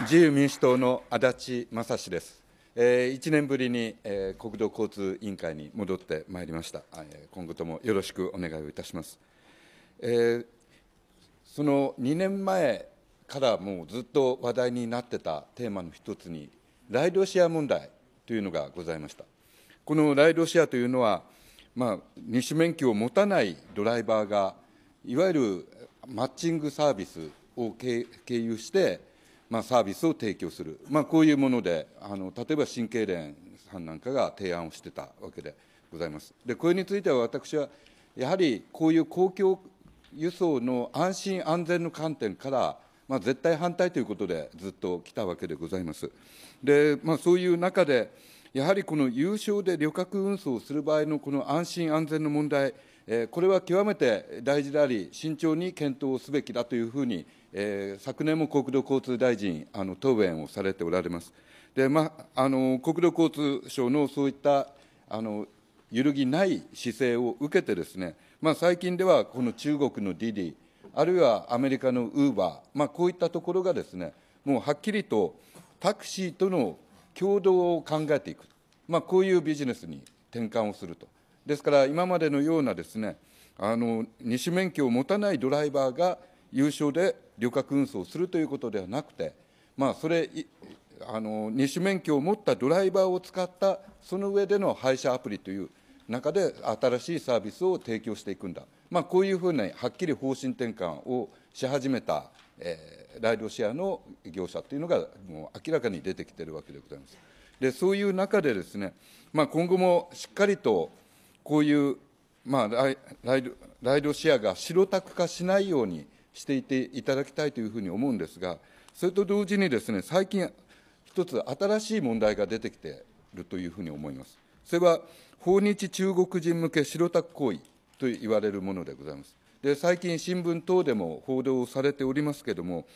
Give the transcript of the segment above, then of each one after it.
自由民主党の足立正史です。えー、1年ぶりに、えー、国土交通委員会に戻ってまいりました、えー、今後ともよろしくお願いをいたします、えー、その2年前からもうずっと話題になってたテーマの一つにライドシェア問題というのがございましたこのライドシェアというのは、まあ、二種免許を持たないドライバーがいわゆるマッチングサービスを経由して、まあ、サービスを提供する、まあ、こういうものであの例えば神経連さんなんかが提案をしてたわけでございます。でこれについては私はやはりこういう公共輸送の安心安全の観点から、まあ、絶対反対ということでずっと来たわけでございます。でまあ、そういう中でやはりこの有償で旅客運送をする場合のこの安心安全の問題、えこれは極めて大事であり、慎重に検討すべきだというふうにえー、昨年も国土交通大臣、あの答弁をされておられます。でまあ、あの国土交通省のそういったあの揺るぎない姿勢を受けてですね、まあ、最近ではこの中国のディディ、あるいはアメリカのウーバー、まあ、こういったところがですね、もうはっきりとタクシーとの共同を考えていく、まあ、こういうビジネスに転換をすると。ですから今までのようなですね、あの二種免許を持たないドライバーが有償で旅客運送するということではなくて、まあ、それあの、二種免許を持ったドライバーを使った、その上での配車アプリという中で、新しいサービスを提供していくんだ、まあ、こういうふうにはっきり方針転換をし始めた、えー、ライドシェアの業者というのが、もう明らかに出てきているわけでございます。でそういう中でですね、ねまあ、今後もしっかりとこういう、まあ、ライライドライドシェアが白タク化しないように、していていただきたいというふうに思うんですが、それと同時にですね、最近、一つ新しい問題が出てきているというふうに思います。それは、訪日中国人向け白タク行為と言われるものでございます。で、最近、新聞等でも報道されておりますけれども、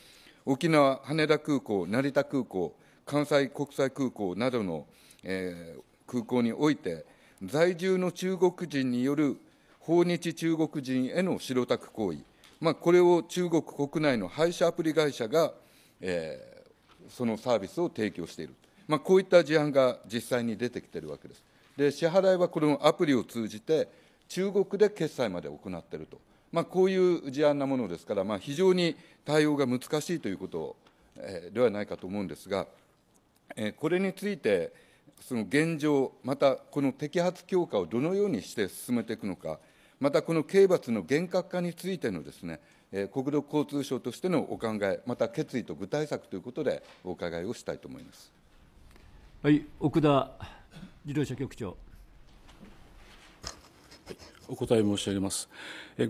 沖縄、羽田空港、成田空港、関西国際空港などの、えー、空港において、在住の中国人による訪日中国人への白タク行為、まあ、これを中国国内の配車アプリ会社が、えー、そのサービスを提供している、まあ、こういった事案が実際に出てきているわけです。で支払いはこのアプリを通じて、中国で決済まで行っていると、まあ、こういう事案なものですから、まあ、非常に対応が難しいということではないかと思うんですが、これについて、その現状、またこの摘発強化をどのようにして進めていくのか、またこの刑罰の厳格化についてのですね、え国土交通省としてのお考え、また決意と具体策ということで、お伺いをしたいと思います。はい、奥田自動車局長。お答え申し上げます。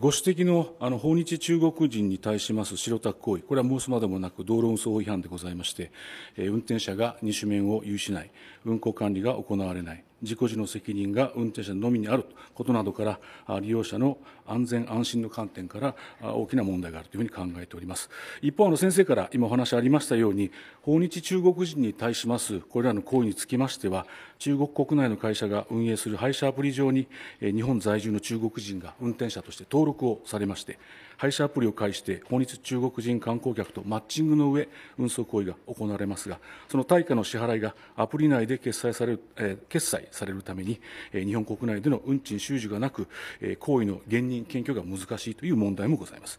ご指摘のあの訪日中国人に対します白タク行為、これは申すまでもなく道路運送法違反でございまして、運転者が二種免を有しない、運行管理が行われない、事故時の責任が運転者のみにあることなどから利用者の安全安心の観点から大きな問題があるというふうに考えております一方の先生から今お話ありましたように訪日中国人に対しますこれらの行為につきましては中国国内の会社が運営する配車アプリ上に日本在住の中国人が運転者として登録をされまして配車アプリを介して訪日中国人観光客とマッチングの上運送行為が行われますがその対価の支払いがアプリ内で決済される、えー、決済されるために、日本国内での運賃収受がなく、行為の現認検挙が難しいという問題もございます。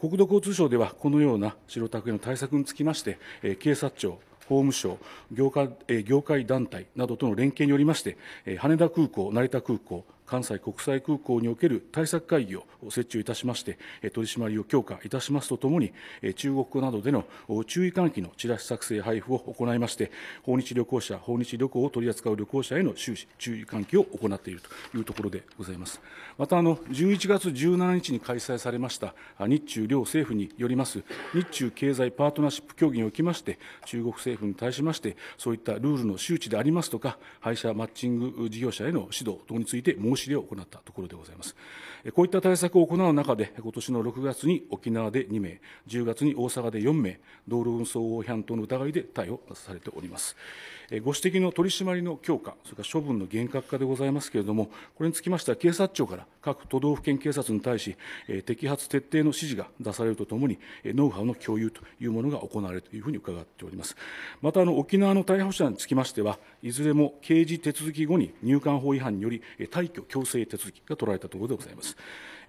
国土交通省では、このような白タクへの対策につきまして、警察庁、法務省業界、業界団体などとの連携によりまして、羽田空港、成田空港、関西国際空港における対策会議を設置をいたしまして、取り締まりを強化いたしますとともに、中国語などでの注意喚起のチラシ作成、配布を行いまして、訪日旅行者、訪日旅行を取り扱う旅行者への注意喚起を行っているというところでございます。また、あの11月17日に開催されました日中両政府によります日中経済パートナーシップ協議におきまして、中国政府に対しまして、そういったルールの周知でありますとか、配車マッチング事業者への指導等について申しで行ったところでございます。こういった対策を行う中で、今年の6月に沖縄で2名、10月に大阪で4名、道路運送法違反等の疑いで逮捕されております。ご指摘の取り締まりの強化、それから処分の厳格化でございますけれども、これにつきましては、警察庁から各都道府県警察に対し、摘発徹底の指示が出されるとともに、ノウハウの共有というものが行われるというふうに伺っております。また、沖縄の逮捕者につきましては、いずれも刑事手続き後に入管法違反により、退去強制手続きが取られたところでございます。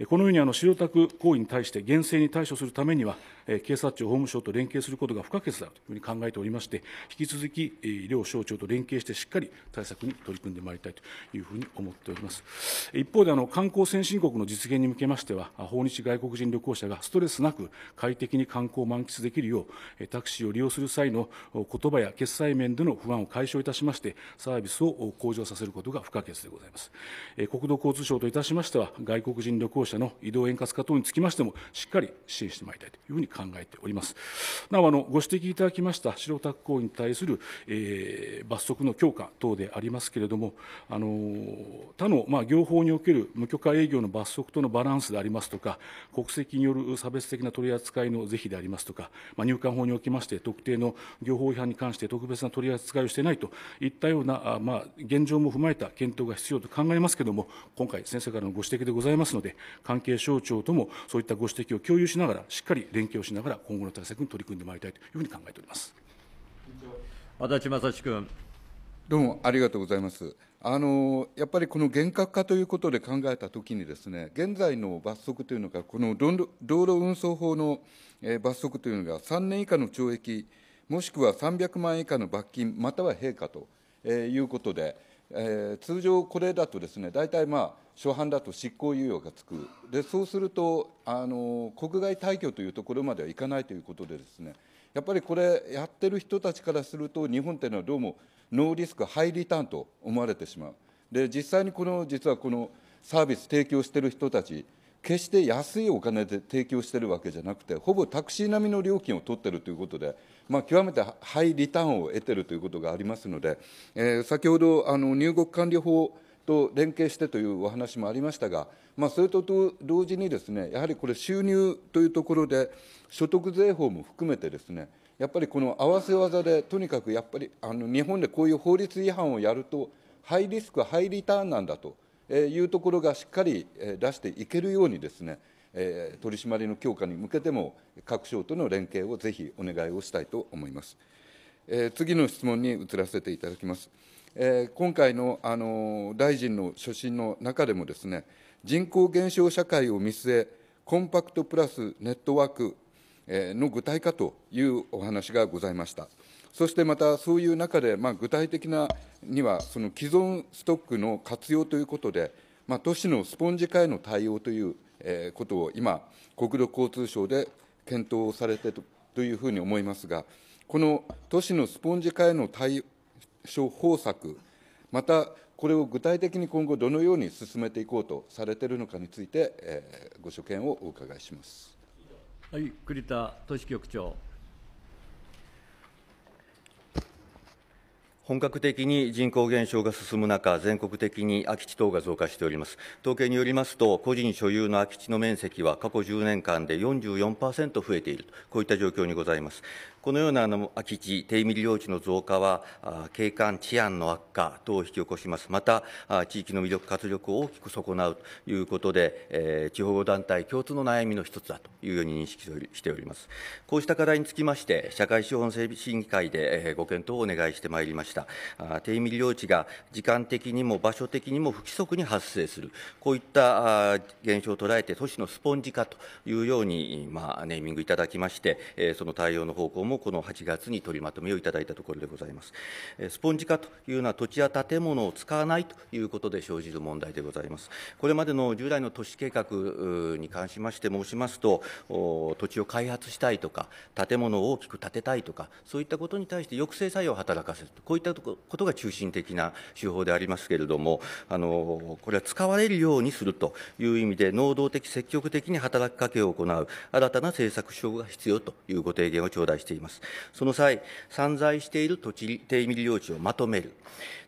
このようにあの白タク行為に対して厳正に対処するためには、警察庁、法務省と連携することが不可欠だというふうに考えておりまして、引き続き両省庁と連携してしっかり対策に取り組んでまいりたいというふうに思っております。一方であの、観光先進国の実現に向けましては、訪日外国人旅行者がストレスなく快適に観光を満喫できるよう、タクシーを利用する際の言葉や決済面での不安を解消いたしまして、サービスを向上させることが不可欠でございます。国土交通省といたしましては、外国人旅行者の移動円滑化等につきましても、しっかり支援してまいりたいというふうに考えております。なお、あのご指摘いただきました白タク行為に対する、えー、罰則の強化等でありますけれども、あの他の、まあ、業法における無許可営業の罰則とのバランスでありますとか、国籍による差別的な取り扱いの是非でありますとか、まあ、入管法におきまして、特定の業法違反に関して特別な取り扱いをしていないといったような、あまあ、現状も踏まえた検討が必要と考えますけれども、今回、先生からのご指摘でございますので、関係省庁ともそういったご指摘を共有しながら、しっかり連携ををしながら、今後の対策に取り組んでまいりたいというふうに考えております足立正史君。どうもありがとうございます。あのやっぱりこの厳格化ということで考えたときにです、ね、現在の罰則というのが、この道路運送法の罰則というのが、3年以下の懲役、もしくは300万円以下の罰金、または陛下ということで、えー、通常、これだとです、ね、大体まあ、初犯だと執行猶予がつく、でそうするとあの、国外退去というところまではいかないということで、ですねやっぱりこれ、やってる人たちからすると、日本というのはどうもノーリスク、ハイリターンと思われてしまう、で実際にこの実はこのサービス提供している人たち、決して安いお金で提供しているわけじゃなくて、ほぼタクシー並みの料金を取っているということで、まあ、極めてハイリターンを得ているということがありますので、えー、先ほどあの入国管理法と連携してというお話もありましたが、まあ、それと同時にです、ね、やはりこれ、収入というところで、所得税法も含めてですね、やっぱりこの合わせ技で、とにかくやっぱりあの日本でこういう法律違反をやると、ハイリスク、ハイリターンなんだというところがしっかり出していけるようにですね、え取締りの強化に向けても、各省との連携をぜひお願いをしたいと思います。え次の質問に移らせていただきます。えー、今回の、あの大臣の所信の中でもですね、人口減少社会を見据え、コンパクトプラスネットワーク、えー、の具体化というお話がございました。そしてまた、そういう中で、まあ、具体的なには、その既存ストックの活用ということで、まあ、都市のスポンジ化への対応という、えー、ことを今、国土交通省で検討されてとというふうに思いますが、この都市のスポンジ化への対処方策、またこれを具体的に今後、どのように進めていこうとされているのかについて、えー、ご所見をお伺いします。はい、栗田都市局長。本格的に人口減少が進む中、全国的に空き地等が増加しております。統計によりますと、個人所有の空き地の面積は過去10年間で44%増えているこういった状況にございます。このようなあの空き地、低密領地の増加は、景観、治安の悪化等を引き起こします、また、地域の魅力、活力を大きく損なうということで、え地方団体共通の悩みの一つだというように認識しております。こうした課題につきまして、社会資本整備審議会でご検討をお願いしてまいりました。低密領地が時間的にも場所的にも不規則に発生する、こういった現象を捉えて、都市のスポンジ化というように、まあ、ネーミングいただきまして、その対応の方向ももこの8月に取りまとめをいただいたところでございます。スポンジ化というのは土地や建物を使わないということで生じる問題でございます。これまでの従来の都市計画に関しまして申しますと、土地を開発したいとか、建物を大きく建てたいとか、そういったことに対して抑制作用を働かせると、こういったことが中心的な手法でありますけれども、あのこれは使われるようにするという意味で、能動的、積極的に働きかけを行う新たな政策手法が必要というご提言を頂戴しています。ます。その際、散在している土地、低未利用地をまとめる。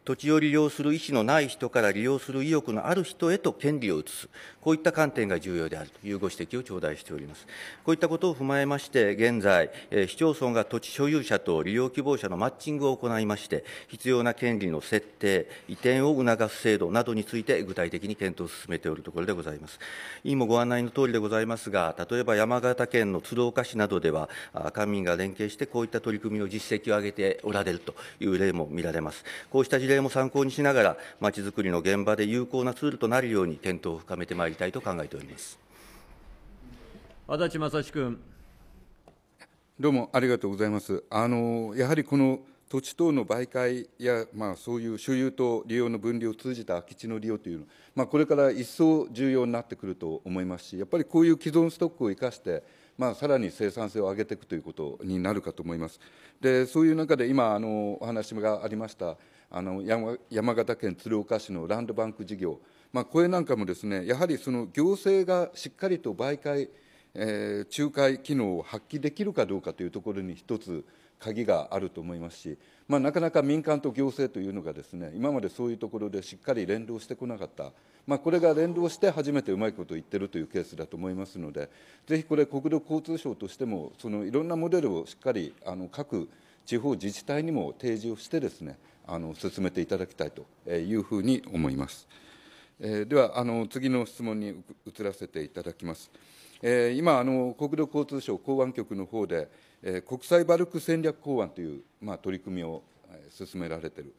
土地を利用する意思のない人から利用する意欲のある人へと権利を移す。こういった観点が重要であるというご指摘を頂戴しております。こういったことを踏まえまして、現在、市町村が土地所有者と利用希望者のマッチングを行いまして、必要な権利の設定、移転を促す制度などについて具体的に検討を進めておるところでございます。委員もご案内のとおりでございますが、例えば山形県の鶴岡市などでは、官民が連携係して、こういった取り組みの実績を上げておられるという例も見られます。こうした事例も参考にしながら、まちづくりの現場で有効なツールとなるように、検討を深めてまいりたいと考えております。足立正史君。どうもありがとうございます。あのやはりこの土地等の媒介や、まあ、そういう所有と利用の分離を通じた空き地の利用というの、まあ、これから一層重要になってくると思いますし、やっぱりこういう既存ストックを生かして、まあ、さらに生産性を上げていくということになるかと思います。でそういう中で今あのお話がありましたあの山山形県鶴岡市のランドバンク事業、まあ、これなんかもですねやはりその行政がしっかりと媒介、えー、仲介機能を発揮できるかどうかというところに一つ鍵があると思いますし、まあ、なかなか民間と行政というのがですね今までそういうところでしっかり連動してこなかった、まあ、これが連動して初めてうまいこと言ってるというケースだと思いますのでぜひこれ国土交通省としてもそのいろんなモデルをしっかりあの各地方自治体にも提示をしてですねあの進めていただきたいというふうに思います。えー、ではあの次の質問に移らせていただきます。えー、今あの国土交通省公安局の方で国際バルク戦略法案という、まあ、取り組みを進められている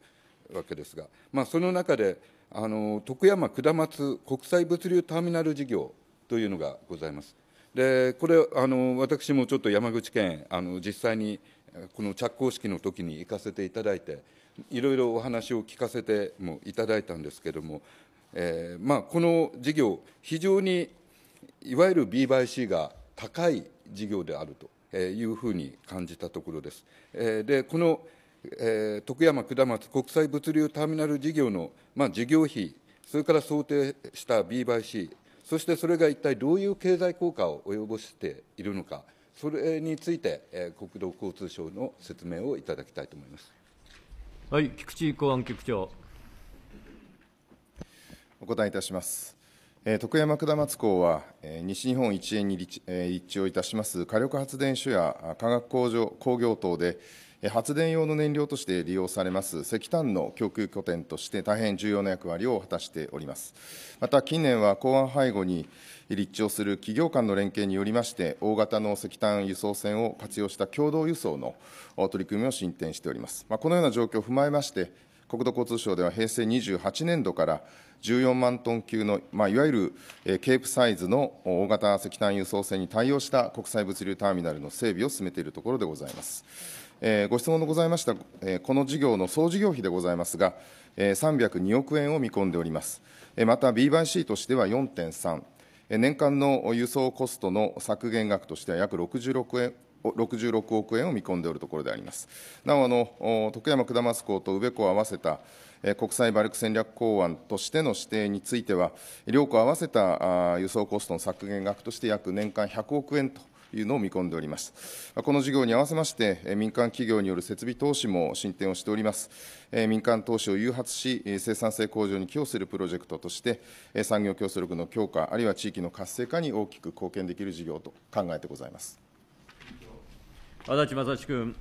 わけですが、まあ、その中で、あの徳山下松国際物流ターミナル事業というのがございます。でこれあの、私もちょっと山口県、あの実際にこの着工式の時に行かせていただいて、いろいろお話を聞かせてもいただいたんですけれども、えーまあ、この事業、非常にいわゆる B バイ C が高い事業であるというふうに感じたところです。でこの徳山下松国際物流ターミナル事業の、まあ、事業費、それから想定した B/C、そしてそれが一体どういう経済効果を及ぼしているのか、それについて、国土交通省の説明をいただきたいと思います。はい、菊池公安局長。お答えいたします。徳山下松港は西日本一円に立地をいたします火力発電所や化学工場工業等で発電用の燃料として利用されます石炭の供給拠点として大変重要な役割を果たしておりますまた近年は港湾背後に立地をする企業間の連携によりまして大型の石炭輸送船を活用した共同輸送の取り組みを進展しております、まあ、このような状況を踏まえまして国土交通省では平成28年度から14万トン級の、まあ、いわゆる、えケープサイズの大型石炭輸送船に対応した国際物流ターミナルの整備を進めているところでございます。えー、ご質問のございました、えー、この事業の総事業費でございますが、えー、302億円を見込んでおります。えー、また、B&C としては4.3、年間の輸送コストの削減額としては約66 66億円を見込んでおるところであります。なお、あの徳山下松港と宇部港を合わせた国際バルク戦略港湾としての指定については、両港合わせた輸送コストの削減額として約年間100億円というのを見込んでおります。この事業に合わせまして、民間企業による設備投資も進展をしております。民間投資を誘発し、生産性向上に寄与するプロジェクトとして、産業競争力の強化、あるいは地域の活性化に大きく貢献できる事業と考えてございます。足立正史君。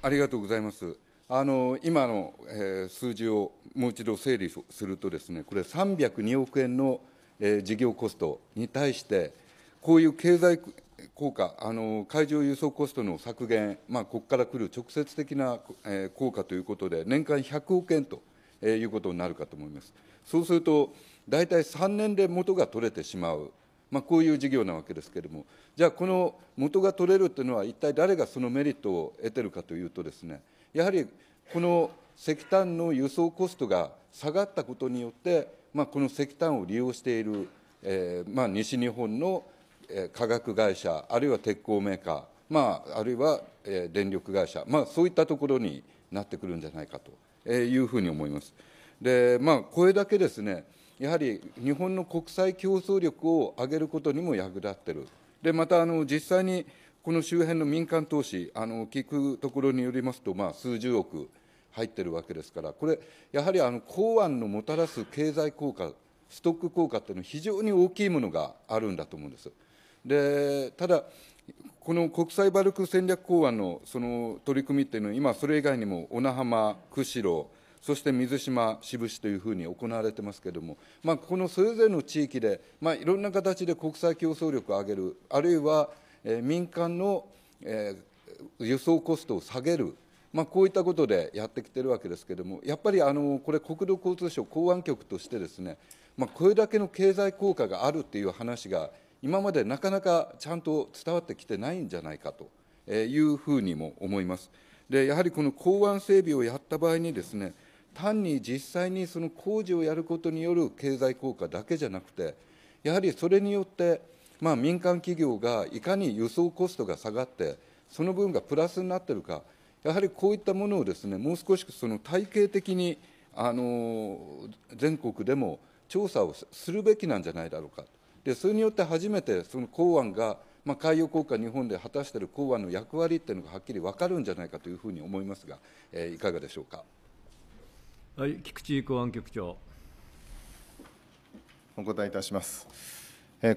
ありがとうございます。あの今の、えー、数字をもう一度整理するとですね、これ302億円の、えー、事業コストに対して、こういう経済効果、あの海上輸送コストの削減、まあ、ここから来る直接的な、えー、効果ということで、年間100億円と、えー、いうことになるかと思います。そうすると、大体3年で元が取れてしまうまあ、こういう事業なわけですけれども、じゃあ、この元が取れるというのは、一体誰がそのメリットを得てるかというとですね、やはりこの石炭の輸送コストが下がったことによって、まあ、この石炭を利用している、えーまあ、西日本の化学会社、あるいは鉄鋼メーカー、まあ、あるいは電力会社、まあ、そういったところになってくるんじゃないかというふうに思います。でまあ、これだけですねやはり日本の国際競争力を上げることにも役立っている。でまたあの実際にこの周辺の民間投資、あの聞くところによりますと、まあ、数十億入ってるわけですから、これ、やはりあの港湾のもたらす経済効果、ストック効果というのは非常に大きいものがあるんだと思うんです。でただこの国際バルク戦略港湾のその取り組みというのは、今、それ以外にも小名浜、釧路、そして水島、志布志というふうに行われてますけれども、まあ、このそれぞれの地域で、まあ、いろんな形で国際競争力を上げる、あるいは、えー、民間の、えー、輸送コストを下げる、まあ、こういったことでやってきてるわけですけれども、やっぱりあのこれ、国土交通省公安局としてですね、まあ、これだけの経済効果があるっていう話が、今までなかなかちゃんと伝わってきてないんじゃないかというふうにも思います。でやはりこの港湾整備をやった場合にですね単に実際にその工事をやることによる経済効果だけじゃなくて、やはりそれによって、まあ、民間企業がいかに輸送コストが下がって、その分がプラスになっているか、やはりこういったものをですねもう少しその体系的にあの全国でも調査をするべきなんじゃないだろうか。でそれによって初めてその港湾が、まあ、海洋効果日本で果たしている港湾の役割っていうのがはっきり分かるんじゃないかというふうに思いますが、えー、いかがでしょうか。はい、菊池公安局長。お答えいたします。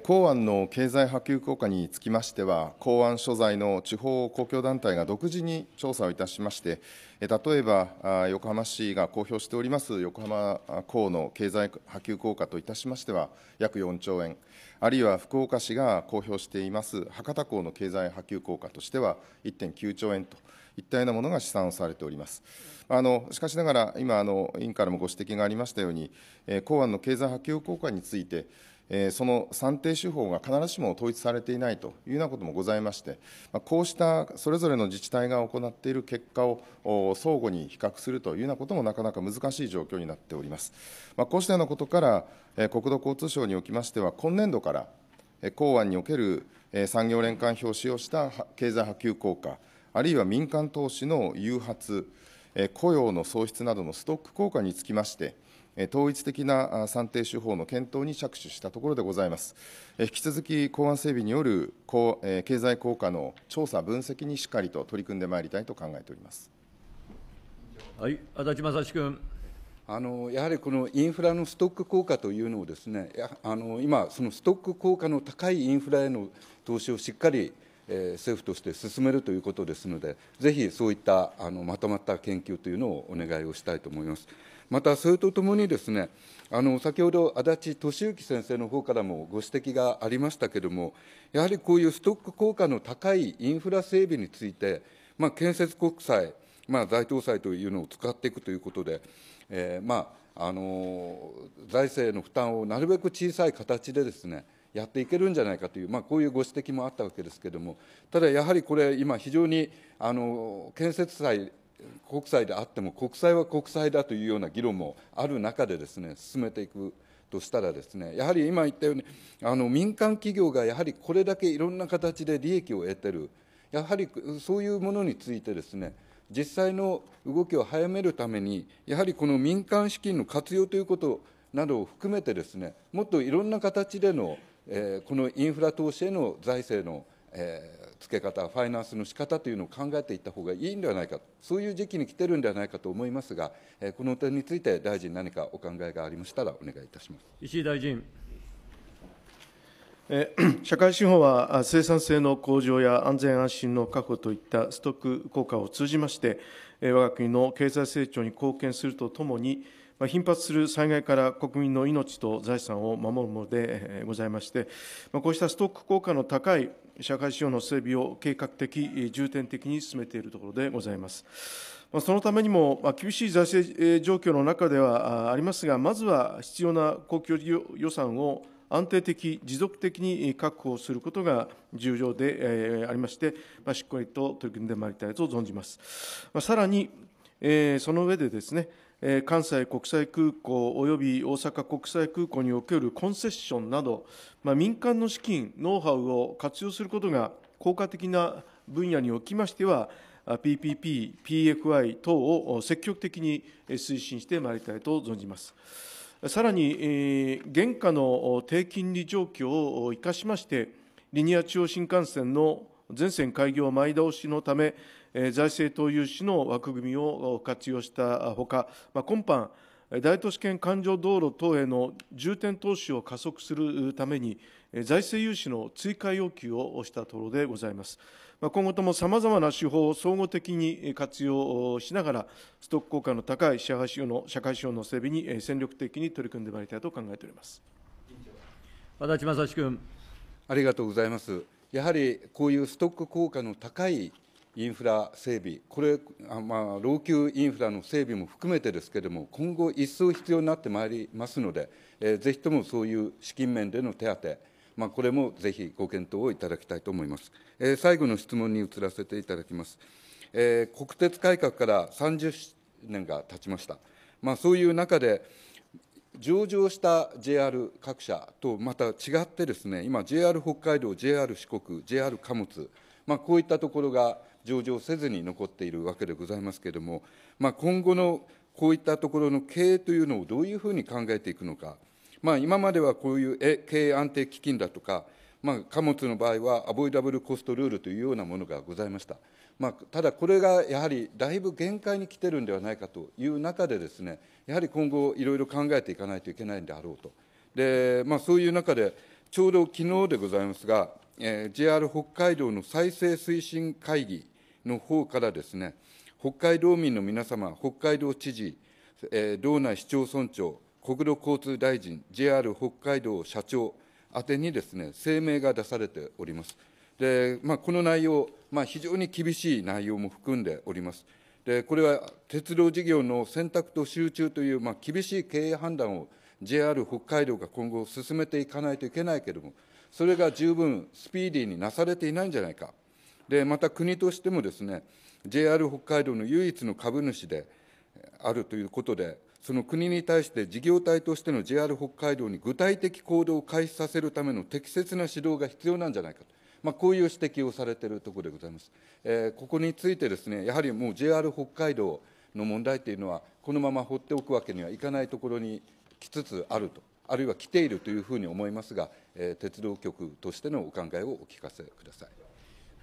公安の経済波及効果につきましては、公安所在の地方公共団体が独自に調査をいたしまして、例えば横浜市が公表しております横浜港の経済波及効果といたしましては、約4兆円、あるいは福岡市が公表しています博多港の経済波及効果としては1.9兆円といったようなものが試算をされております。あのしかしながら、今あの、委員からもご指摘がありましたように、えー、公安の経済波及効果について、えー、その算定手法が必ずしも統一されていないというようなこともございまして、まあ、こうしたそれぞれの自治体が行っている結果を相互に比較するというようなこともなかなか難しい状況になっております。まあ、こうしたようなことから、えー、国土交通省におきましては、今年度から、えー、公安における、えー、産業連関表を使用した経済波及効果、あるいは民間投資の誘発、雇用の創出などのストック効果につきまして、統一的な算定手法の検討に着手したところでございます。引き続き、公安整備による経済効果の調査・分析にしっかりと取り組んでまいりたいと考えております。はい、足立正史君。あのやはりこのインフラのストック効果というのをですね、やあの今、そのストック効果の高いインフラへの投資をしっかりえ政府として進めるということですので、ぜひそういったあのまとまった研究というのをお願いをしたいと思います。また、それとともにですね、あの先ほど足立俊之先生の方からもご指摘がありましたけれども、やはりこういうストック効果の高いインフラ整備について、まあ、建設国債、まあ、大東債というのを使っていくということで、えーまああの財政の負担をなるべく小さい形でですね、やっていけるんじゃないかという、まあ、こういうご指摘もあったわけですけれども、ただやはりこれ、今、非常にあの建設債国債であっても、国債は国債だというような議論もある中でです、ね、進めていく。としたらですねやはり今言ったようにあの民間企業がやはりこれだけいろんな形で利益を得てるやはりそういうものについてですね実際の動きを早めるためにやはりこの民間資金の活用ということなどを含めてですねもっといろんな形でのえー、このインフラ投資への財政の、えー、付け方、ファイナンスの仕方というのを考えていった方がいいんではないか、そういう時期に来てるんではないかと思いますが、えー、この点について大臣、何かお考えがありましたら、お願いいたします石井大臣。社会資本は生産性の向上や安全安心の確保といったストック効果を通じまして、我が国の経済成長に貢献するとともに、頻発する災害から国民の命と財産を守るものでございまして、こうしたストック効果の高い社会資様の整備を計画的、重点的に進めているところでございます。そのためにも、厳しい財政状況の中ではありますが、まずは必要な公共予算を安定的、持続的に確保することが重要でありまして、しっかりと取り組んでまいりたいと存じます。さらに、その上でですね、関西国際空港および大阪国際空港におけるコンセッションなど、まあ、民間の資金、ノウハウを活用することが効果的な分野におきましては、PPP、PFI 等を積極的に推進してまいりたいと存じます。さらに、え現下の低金利状況を生かしまして、リニア中央新幹線の全線開業前倒しのため、財政投融資の枠組みを活用したほか、ま今般、大都市圏環状道路等への重点投資を加速するために、財政融資の追加要求をしたところでございます。今後ともさまざまな手法を総合的に活用しながら、ストック効果の高い社会資本の整備に戦力的に取り組んでまいりたいと考えております和田正君。ありがとうございます。やはりこういうストック効果の高いインフラ整備、これ、まあ、老朽インフラの整備も含めてですけれども、今後、一層必要になってまいりますので、えー、ぜひともそういう資金面での手当、まあ、これもぜひご検討をいただきたいと思います。えー、最後の質問に移らせていただきます。えー、国鉄改革から30年が経ちました。まあ、そういう中で、上場した JR 各社とまた違ってですね、今、JR 北海道、JR 四国、JR 貨物、まあ、こういったところが上場せずに残っているわけでございますけれども、まあ、今後のこういったところの経営というのをどういうふうに考えていくのか、まあ、今まではこういう経営安定基金だとか、まあ、貨物の場合はアボイダブルコストルールというようなものがございました。まあ、ただ、これがやはりだいぶ限界に来てるんではないかという中で、ですねやはり今後、いろいろ考えていかないといけないんであろうと。でまあ、そういう中で、ちょうど昨日でございますが、えー、JR 北海道の再生推進会議の方からですね、北海道民の皆様、北海道知事、えー、道内市町村長、国土交通大臣、JR 北海道社長宛てにですね、声明が出されております。でまあ、この内容、まあ、非常に厳しい内容も含んでおります。でこれは鉄道事業の選択と集中という、まあ、厳しい経営判断を JR 北海道が今後進めていかないといけないけれども、それが十分スピーディーになされていないんじゃないか。でまた国としてもですね JR 北海道の唯一の株主であるということでその国に対して事業体としての JR 北海道に具体的行動を開始させるための適切な指導が必要なんじゃないかと、まあ、こういう指摘をされているところでございます。えー、ここについてですねやはりもう JR 北海道の問題というのはこのまま放っておくわけにはいかないところに来つつあるとあるいは来ているというふうに思いますが、えー、鉄道局としてのお考えをお聞かせください。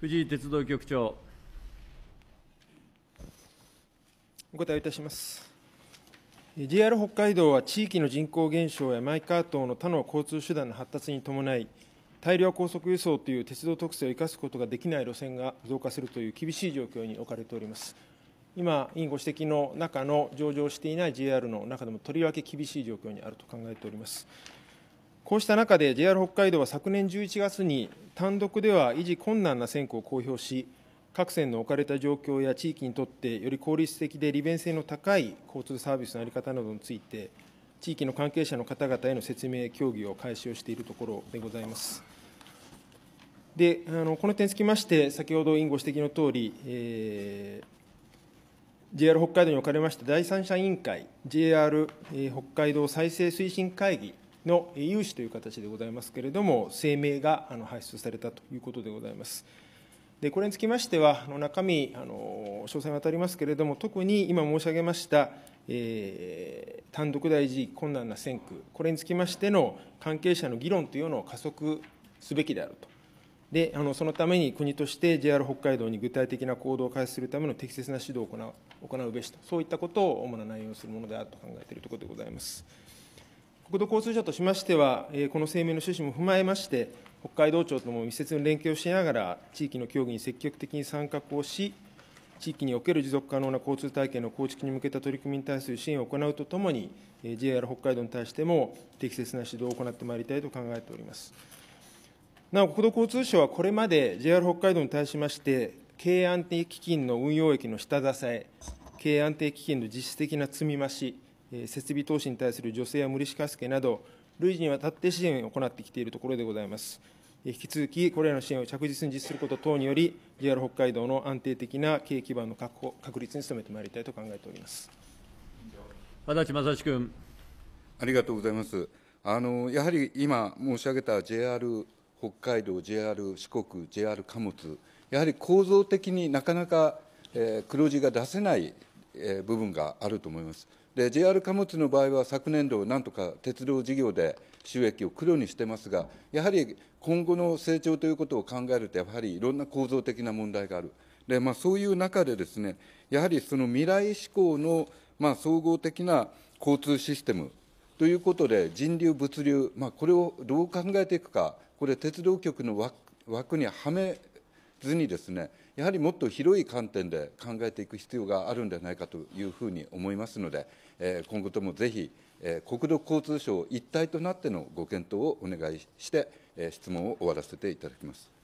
藤井鉄道局長。お答えいたします。JR 北海道は地域の人口減少やマイカー等の他の交通手段の発達に伴い、大量高速輸送という鉄道特性を生かすことができない路線が増加するという厳しい状況に置かれております。今、委員ご指摘の中の上場していない JR の中でもとりわけ厳しい状況にあると考えております。こうした中で JR 北海道は昨年11月に単独では維持困難な線区を公表し、各線の置かれた状況や地域にとってより効率的で利便性の高い交通サービスの在り方などについて、地域の関係者の方々への説明、協議を開始をしているところでございます。であのこの点につきまして、先ほど委員ご指摘のとおり、えー、JR 北海道におかれまして、第三者委員会、JR、え北海道再生推進会議の融資という形でございますけれども、声明が発出されたということでございます。でこれにつきましては、中身、あの詳細にわたりますけれども、特に今申し上げました、えー、単独大事、困難な選挙、これにつきましての関係者の議論というのを加速すべきであると。であのそのために国として JR 北海道に具体的な行動を開始するための適切な指導を行うべしと、そういったことを主な内容にするものであると考えているところでございます。国土交通省としましては、この声明の趣旨も踏まえまして、北海道庁とも密接に連携をしながら、地域の協議に積極的に参画をし、地域における持続可能な交通体系の構築に向けた取り組みに対する支援を行うとともに、JR 北海道に対しても適切な指導を行ってまいりたいと考えております。なお、国土交通省はこれまで JR 北海道に対しまして、経営安定基金の運用益の下支え、経営安定基金の実質的な積み増し、設備投資に対する助成や無利子貸付など、累次にわたって支援を行ってきているところでございます。引き続き、これらの支援を着実に実施すること等により、JR 北海道の安定的な経営基盤の確保、確立に努めてまいりたいと考えております足立正史君。ありがとうございますあの。やはり今申し上げた JR 北海道、JR 四国、JR 貨物、やはり構造的になかなか、え黒字が出せないえ部分があると思います。で、JR 貨物の場合は昨年度、なんとか鉄道事業で収益を黒にしてますが、やはり今後の成長ということを考えると、やはりいろんな構造的な問題がある。で、まあ、そういう中でですね、やはりその未来志向の、まあ、総合的な交通システムということで、人流、物流、まあ、これをどう考えていくか、これ、鉄道局の枠にはめずにですね、やはりもっと広い観点で考えていく必要があるんではないかというふうに思いますので、今後ともぜひ、国土交通省一体となってのご検討をお願いして、質問を終わらせていただきます。